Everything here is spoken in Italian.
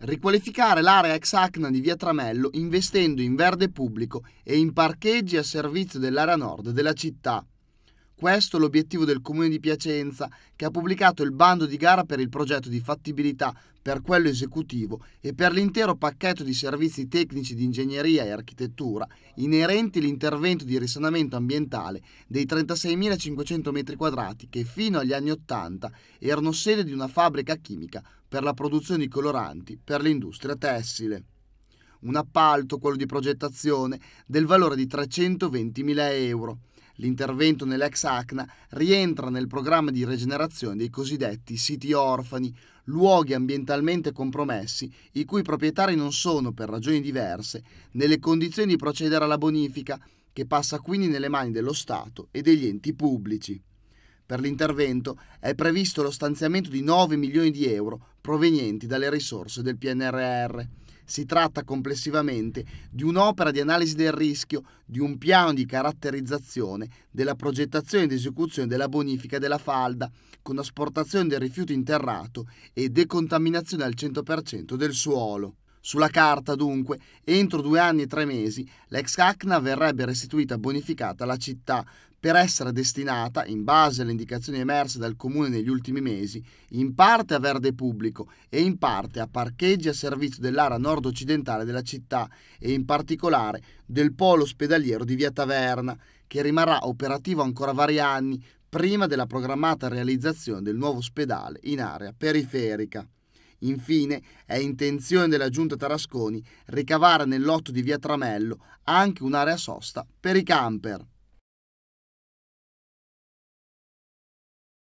Riqualificare l'area ex Acna di via Tramello investendo in verde pubblico e in parcheggi a servizio dell'area nord della città. Questo è l'obiettivo del Comune di Piacenza, che ha pubblicato il bando di gara per il progetto di fattibilità per quello esecutivo e per l'intero pacchetto di servizi tecnici di ingegneria e architettura inerenti all'intervento di risanamento ambientale dei 36.500 m2 che fino agli anni 80 erano sede di una fabbrica chimica per la produzione di coloranti per l'industria tessile. Un appalto, quello di progettazione, del valore di 320.000 euro. L'intervento nell'ex ACNA rientra nel programma di rigenerazione dei cosiddetti siti orfani, luoghi ambientalmente compromessi i cui proprietari non sono, per ragioni diverse, nelle condizioni di procedere alla bonifica, che passa quindi nelle mani dello Stato e degli enti pubblici. Per l'intervento è previsto lo stanziamento di 9 milioni di euro provenienti dalle risorse del PNRR. Si tratta complessivamente di un'opera di analisi del rischio, di un piano di caratterizzazione, della progettazione ed esecuzione della bonifica della falda, con asportazione del rifiuto interrato e decontaminazione al 100% del suolo. Sulla carta, dunque, entro due anni e tre mesi, l'ex Acna verrebbe restituita bonificata alla città per essere destinata, in base alle indicazioni emerse dal Comune negli ultimi mesi, in parte a verde pubblico e in parte a parcheggi a servizio dell'area nord-occidentale della città e in particolare del polo ospedaliero di Via Taverna, che rimarrà operativo ancora vari anni prima della programmata realizzazione del nuovo ospedale in area periferica. Infine, è intenzione della giunta Tarasconi ricavare nell'otto di via Tramello anche un'area sosta per i camper.